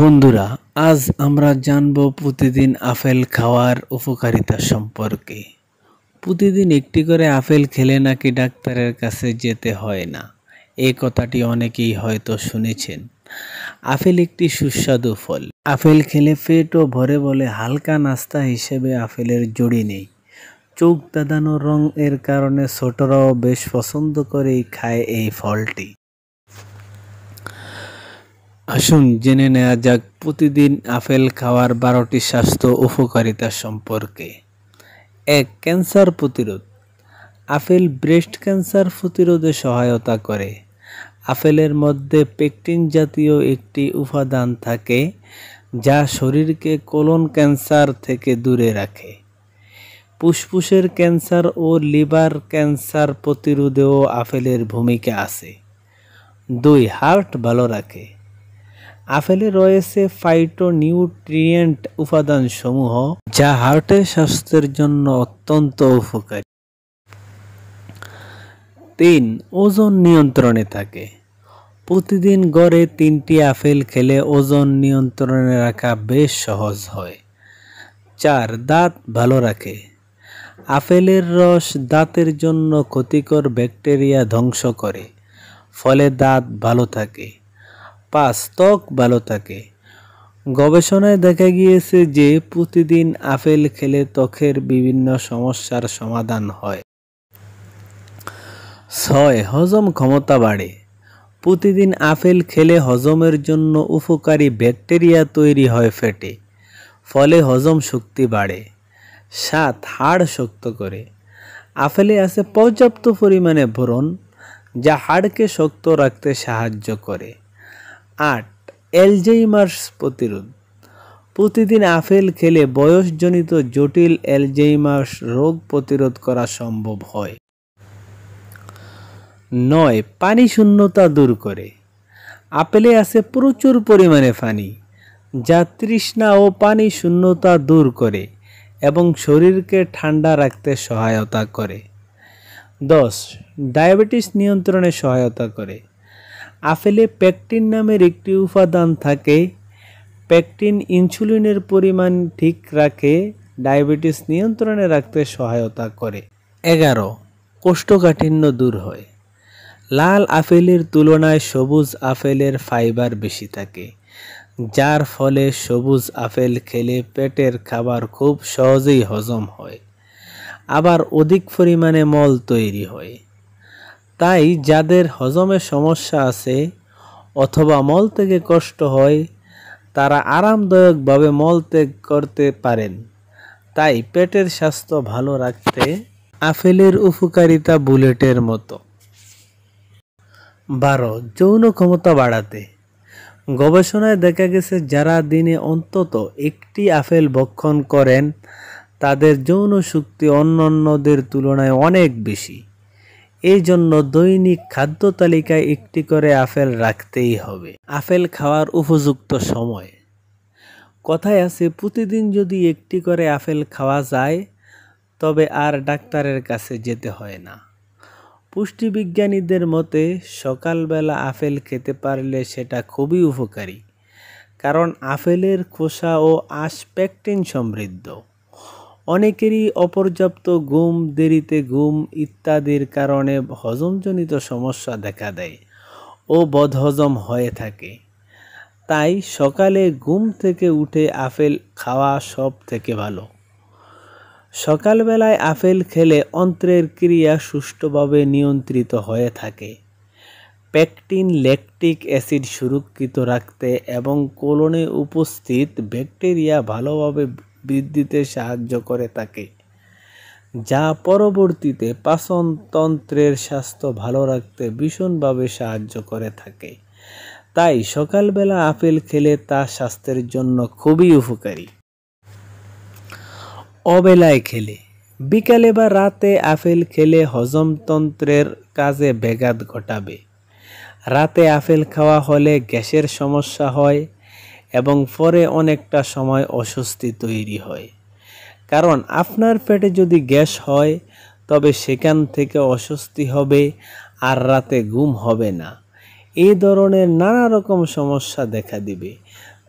বন্ধুরা আজ আমরা জানব প্রতিদিন আপেল খাওয়ার উপকারিতা সম্পর্কে প্রতিদিন একটি করে আপেল খেলে নাকি ডাক্তারের কাছে যেতে হয় না এ কথাটি অনেকেই হয়তো শুনেছেন আপেল একটি সুস্বাদু ফল আপেল খেলে পেটও ভরে বলে হালকা নাস্তা হিসেবে আপেলের জুড়ি নেই চোখ দাদানো রং এর কারণে ছোটরাও বেশ পছন্দ করেই খায় এই ফলটি আসুন জেনে নেওয়া যাক প্রতিদিন আপেল খাওয়ার বারোটি স্বাস্থ্য উপকারিতা সম্পর্কে এক ক্যান্সার প্রতিরোধ আপেল ব্রেস্ট ক্যান্সার প্রতিরোধে সহায়তা করে আপেলের মধ্যে পেকটিন জাতীয় একটি উপাদান থাকে যা শরীরকে কোলন ক্যান্সার থেকে দূরে রাখে ফুসফুসের ক্যান্সার ও লিভার ক্যান্সার প্রতিরোধেও আপেলের ভূমিকা আছে দুই হার্ট ভালো রাখে আপেলে রয়েছে ফাইটোনিউট্রিয়েন্ট উপাদান সমূহ যা হার্টের স্বাস্থ্যের জন্য অত্যন্ত উপকারী তিন ওজন নিয়ন্ত্রণে থাকে প্রতিদিন গড়ে তিনটি আপেল খেলে ওজন নিয়ন্ত্রণে রাখা বেশ সহজ হয় চার দাঁত ভালো রাখে আপেলের রস দাঁতের জন্য ক্ষতিকর ব্যাকটেরিয়া ধ্বংস করে ফলে দাঁত ভালো থাকে পাঁচ ত্বক ভালো থাকে গবেষণায় দেখা গিয়েছে যে প্রতিদিন আপেল খেলে ত্বকের বিভিন্ন সমস্যার সমাধান হয় ছয় হজম ক্ষমতা বাড়ে প্রতিদিন আপেল খেলে হজমের জন্য উপকারী ব্যাকটেরিয়া তৈরি হয় ফেটে ফলে হজম শক্তি বাড়ে সাত হাড় শক্ত করে আপেলে আছে পর্যাপ্ত পরিমাণে ভ্রণ যা হাড়কে শক্ত রাখতে সাহায্য করে আট অ্যালজেইমার্স প্রতিরোধ প্রতিদিন আপেল খেলে বয়সজনিত জটিল অ্যালজেইমার্স রোগ প্রতিরোধ করা সম্ভব হয় নয় পানি শূন্যতা দূর করে আপেলে আছে প্রচুর পরিমাণে পানি যা তৃষ্ণা ও পানি শূন্যতা দূর করে এবং শরীরকে ঠান্ডা রাখতে সহায়তা করে দশ ডায়াবেটিস নিয়ন্ত্রণে সহায়তা করে আপেলে প্যাকটিন নামের একটি উপাদান থাকে প্যাকটিন ইনসুলিনের পরিমাণ ঠিক রাখে ডায়াবেটিস নিয়ন্ত্রণে রাখতে সহায়তা করে এগারো কোষ্ঠকাঠিন্য দূর হয় লাল আপেলের তুলনায় সবুজ আপেলের ফাইবার বেশি থাকে যার ফলে সবুজ আপেল খেলে পেটের খাবার খুব সহজেই হজম হয় আবার অধিক পরিমাণে মল তৈরি হয় তাই যাদের হজমের সমস্যা আছে অথবা মল থেকে কষ্ট হয় তারা আরামদায়কভাবে মল ত্যাগ করতে পারেন তাই পেটের স্বাস্থ্য ভালো রাখতে আপেলের উপকারিতা বুলেটের মতো বারো যৌন ক্ষমতা বাড়াতে গবেষণায় দেখা গেছে যারা দিনে অন্তত একটি আপেল ভক্ষণ করেন তাদের যৌন শক্তি অন্যান্যদের তুলনায় অনেক বেশি এই জন্য দৈনিক খাদ্য তালিকায় একটি করে আপেল রাখতেই হবে আপেল খাওয়ার উপযুক্ত সময় কথায় আছে প্রতিদিন যদি একটি করে আপেল খাওয়া যায় তবে আর ডাক্তারের কাছে যেতে হয় না পুষ্টিবিজ্ঞানীদের মতে সকালবেলা আপেল খেতে পারলে সেটা খুবই উপকারী কারণ আপেলের খোসা ও আশ সমৃদ্ধ অনেকেরই অপর্যাপ্ত ঘুম দেরিতে ঘুম ইত্যাদির কারণে হজমজনিত সমস্যা দেখা দেয় ও বদহজম হয়ে থাকে তাই সকালে ঘুম থেকে উঠে আপেল খাওয়া সব থেকে ভালো সকালবেলায় আপেল খেলে অন্ত্রের ক্রিয়া সুষ্ঠুভাবে নিয়ন্ত্রিত হয়ে থাকে প্যাকটিন ল্যাকটিক অ্যাসিড সুরক্ষিত রাখতে এবং কোলনে উপস্থিত ব্যাকটেরিয়া ভালোভাবে বৃদ্ধিতে সাহায্য করে থাকে যা পরবর্তীতে পাচনতন্ত্রের স্বাস্থ্য ভালো রাখতে ভীষণভাবে সাহায্য করে থাকে তাই সকালবেলা আপেল খেলে তা স্বাস্থ্যের জন্য খুবই উপকারী অবেলায় খেলে বিকালে বা রাতে আপেল খেলে হজমতন্ত্রের কাজে ব্যাঘাত ঘটাবে রাতে আপেল খাওয়া হলে গ্যাসের সমস্যা হয় এবং পরে অনেকটা সময় অস্বস্তি তৈরি হয় কারণ আপনার পেটে যদি গ্যাস হয় তবে সেখান থেকে অস্বস্তি হবে আর রাতে ঘুম হবে না এই ধরনের নানা রকম সমস্যা দেখা দিবে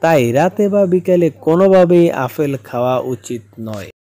তাই রাতে বা বিকালে কোনোভাবেই আপেল খাওয়া উচিত নয়